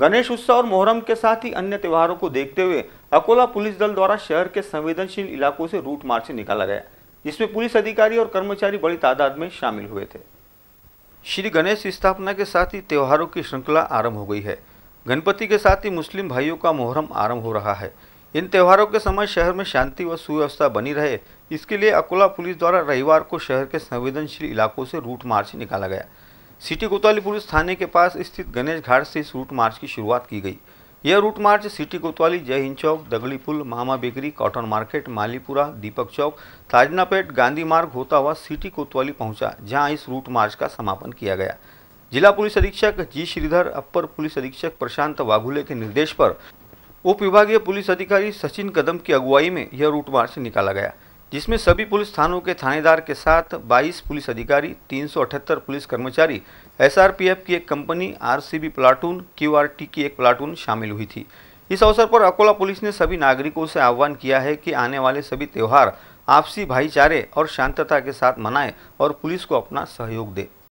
गणेश उत्सव और मोहर्रम के साथ ही अन्य त्योहारों को देखते हुए अकोला पुलिस दल द्वारा शहर के संवेदनशील इलाकों से रूट मार्च निकाला गया जिसमें पुलिस अधिकारी और कर्मचारी बड़ी तादाद में शामिल हुए थे श्री गणेश स्थापना के साथ ही त्योहारों की श्रृंखला आरंभ हो गई है गणपति के साथ ही मुस्लिम भाइयों का मोहर्रम आरंभ हो रहा है इन त्योहारों के समय शहर में शांति व सुव्यवस्था बनी रहे इसके लिए अकोला पुलिस द्वारा रविवार को शहर के संवेदनशील इलाकों से रूट मार्च निकाला गया सिटी कोतवाली पुलिस थाने के पास स्थित गणेश घाट से इस रूट मार्च की शुरुआत की गई यह रूट मार्च सिटी कोतवाली जय Hind Chowk Dagdi Pul Mama bakery cotton market Malipura Deepak Chowk Tajnapet Gandhi Marg होता हुआ सिटी कोतवाली पहुंचा जहां इस रूट मार्च का समापन किया गया जिला पुलिस अधीक्षक जी श्रीधर अपर पुलिस अधीक्षक प्रशांत वाघुले के निर्देश पर उप विभागीय पुलिस अधिकारी सचिन कदम की अगुवाई में यह रूट मार्च निकाला गया जिसमें सभी पुलिस थानों के थानेदार के साथ 22 पुलिस अधिकारी 378 पुलिस कर्मचारी एसआरपीएफ की एक कंपनी आरसीबी प्लाटून क्यूआरटी की एक प्लाटून शामिल हुई थी इस अवसर पर अकोला पुलिस ने सभी नागरिकों से आह्वान किया है कि आने वाले सभी त्यौहार आपसी भाईचारे और शांतता के साथ मनाएं और पुलिस को अपना सहयोग दें